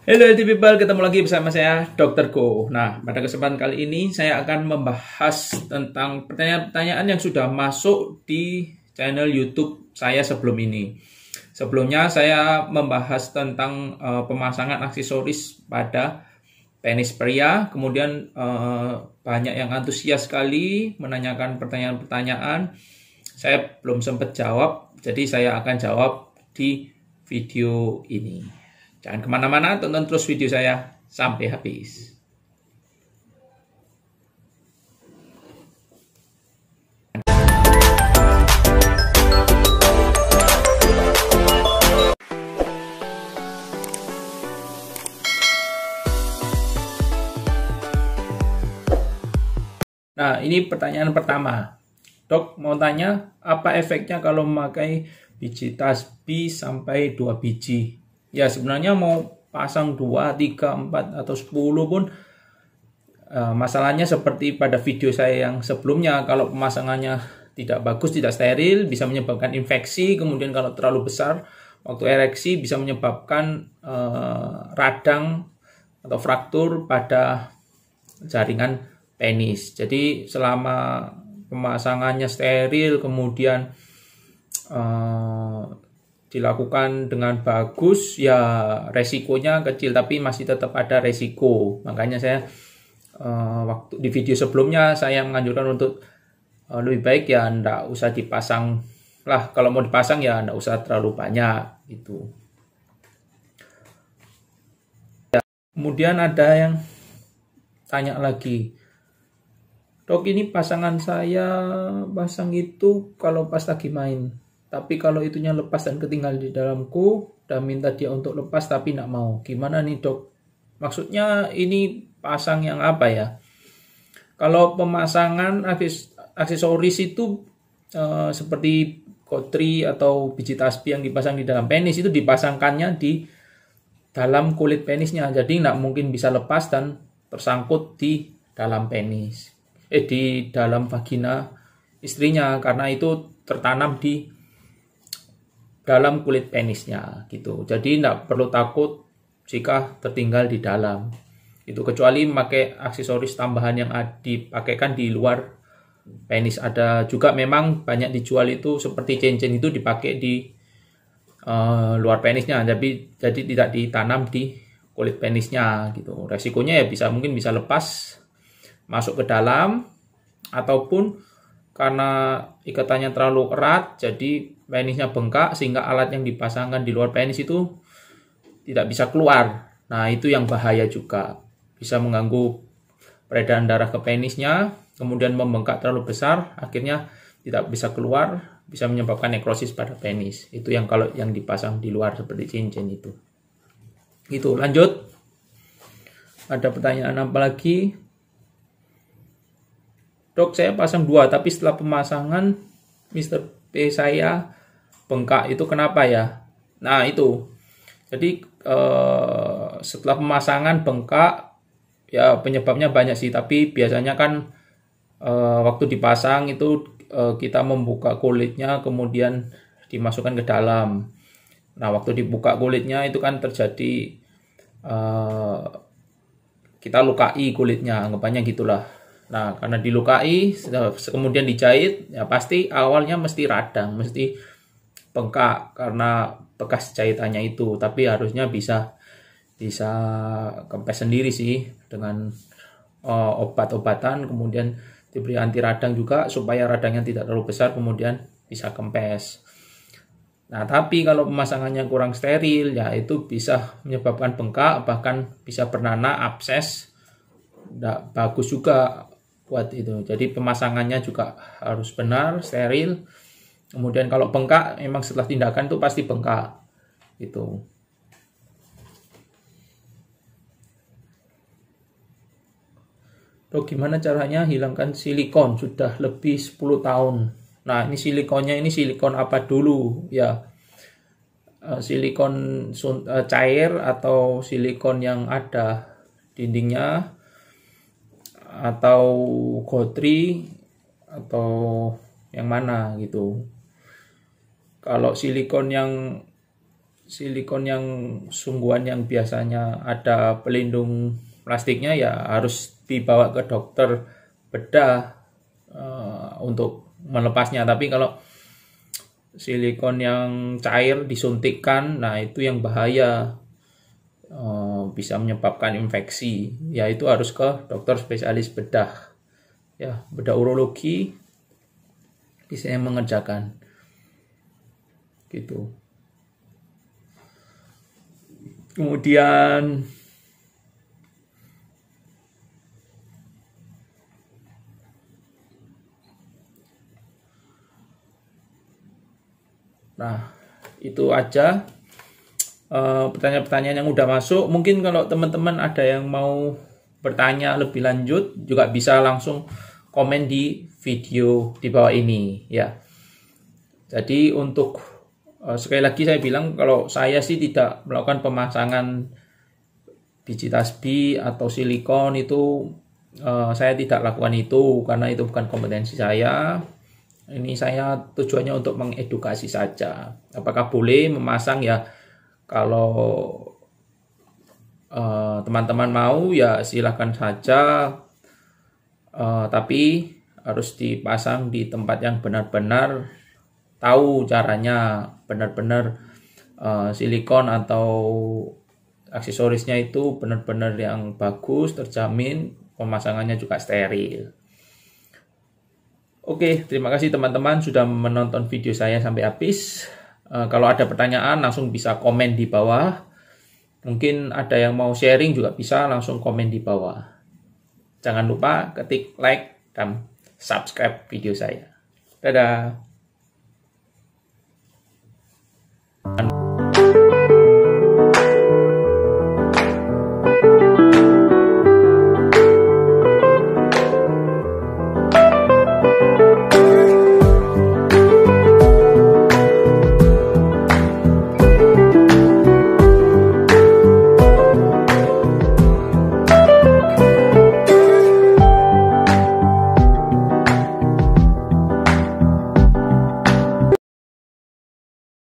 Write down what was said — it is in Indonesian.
Hello healthy people, ketemu lagi bersama saya Dr. Go. Nah, pada kesempatan kali ini saya akan membahas tentang pertanyaan-pertanyaan yang sudah masuk di channel YouTube saya sebelum ini. Sebelumnya saya membahas tentang uh, pemasangan aksesoris pada penis pria, kemudian uh, banyak yang antusias sekali menanyakan pertanyaan-pertanyaan. Saya belum sempat jawab, jadi saya akan jawab di video ini. Jangan kemana-mana, tonton terus video saya sampai habis. Nah, ini pertanyaan pertama. Dok, mau tanya apa efeknya kalau memakai biji tasbih sampai dua biji? ya sebenarnya mau pasang 2, 3, 4 atau 10 pun eh, masalahnya seperti pada video saya yang sebelumnya kalau pemasangannya tidak bagus, tidak steril bisa menyebabkan infeksi, kemudian kalau terlalu besar waktu ereksi bisa menyebabkan uh, radang atau fraktur pada jaringan penis. Jadi selama pemasangannya steril kemudian uh, dilakukan dengan bagus ya resikonya kecil tapi masih tetap ada resiko makanya saya uh, waktu di video sebelumnya saya menganjurkan untuk uh, lebih baik ya ndak usah dipasang lah kalau mau dipasang ya ndak usah terlalu banyak itu ya, kemudian ada yang tanya lagi Dok ini pasangan saya pasang itu kalau pas lagi main tapi kalau itunya lepas dan ketinggal di dalamku, dan minta dia untuk lepas tapi nggak mau. Gimana nih dok? Maksudnya ini pasang yang apa ya? Kalau pemasangan aksesoris itu e, seperti kotri atau biji tasbih yang dipasang di dalam penis itu dipasangkannya di dalam kulit penisnya jadi nggak mungkin bisa lepas dan tersangkut di dalam penis eh di dalam vagina istrinya karena itu tertanam di dalam kulit penisnya gitu. Jadi tidak perlu takut jika tertinggal di dalam. Itu kecuali memakai aksesoris tambahan yang dipakaikan di luar penis ada juga memang banyak dijual itu seperti cincin itu dipakai di uh, luar penisnya jadi jadi tidak ditanam di kulit penisnya gitu resikonya ya bisa mungkin bisa lepas masuk ke dalam ataupun karena ikatannya terlalu erat jadi penisnya bengkak sehingga alat yang dipasangkan di luar penis itu tidak bisa keluar. Nah, itu yang bahaya juga. Bisa mengganggu peredaran darah ke penisnya, kemudian membengkak terlalu besar, akhirnya tidak bisa keluar, bisa menyebabkan nekrosis pada penis. Itu yang kalau yang dipasang di luar seperti cincin itu. itu lanjut. Ada pertanyaan apa lagi? dok saya pasang dua tapi setelah pemasangan Mr. P saya bengkak itu kenapa ya nah itu jadi eh, setelah pemasangan bengkak ya penyebabnya banyak sih tapi biasanya kan eh, waktu dipasang itu eh, kita membuka kulitnya kemudian dimasukkan ke dalam nah waktu dibuka kulitnya itu kan terjadi eh, kita lukai kulitnya anggapannya gitulah Nah, karena dilukai eh, kemudian dijahit, ya pasti awalnya mesti radang, mesti bengkak karena bekas jahitannya itu, tapi harusnya bisa bisa kempes sendiri sih dengan uh, obat-obatan kemudian diberi anti radang juga supaya radangnya tidak terlalu besar kemudian bisa kempes. Nah, tapi kalau pemasangannya kurang steril, ya itu bisa menyebabkan bengkak, bahkan bisa bernanah, abses. Tidak bagus juga buat itu. Jadi pemasangannya juga harus benar, steril. Kemudian kalau bengkak, memang setelah tindakan itu pasti bengkak. Itu. Tuh, gimana caranya hilangkan silikon? Sudah lebih 10 tahun. Nah, ini silikonnya ini silikon apa dulu? Ya, eh, silikon eh, cair atau silikon yang ada dindingnya atau Gotri atau yang mana gitu. Kalau silikon yang silikon yang sungguhan yang biasanya ada pelindung plastiknya ya harus dibawa ke dokter bedah uh, untuk melepasnya. Tapi kalau silikon yang cair disuntikkan, nah itu yang bahaya Eh, bisa menyebabkan infeksi, yaitu harus ke dokter spesialis bedah. Ya, bedah urologi biasanya mengerjakan. Gitu. Kemudian Nah, itu aja Eh, pertanyaan-pertanyaan uh, yang udah masuk. Mungkin kalau teman-teman ada yang mau bertanya lebih lanjut juga bisa langsung komen di video di bawah ini ya. Jadi untuk uh, sekali lagi saya bilang kalau saya sih tidak melakukan pemasangan biji tasbih atau silikon itu uh, saya tidak lakukan itu karena itu bukan kompetensi saya. Ini saya tujuannya untuk mengedukasi saja. Apakah boleh memasang ya? Kalau eh, teman-teman uh, mau ya silahkan saja, uh, tapi harus dipasang di tempat yang benar-benar tahu caranya, benar-benar uh, silikon atau aksesorisnya itu benar-benar yang bagus, terjamin, pemasangannya juga steril. Oke, terima kasih teman-teman sudah menonton video saya sampai habis. Eh, kalau ada pertanyaan langsung bisa komen di bawah. Mungkin ada yang mau sharing juga bisa langsung komen di bawah. Jangan lupa ketik like dan subscribe video saya. Dadah.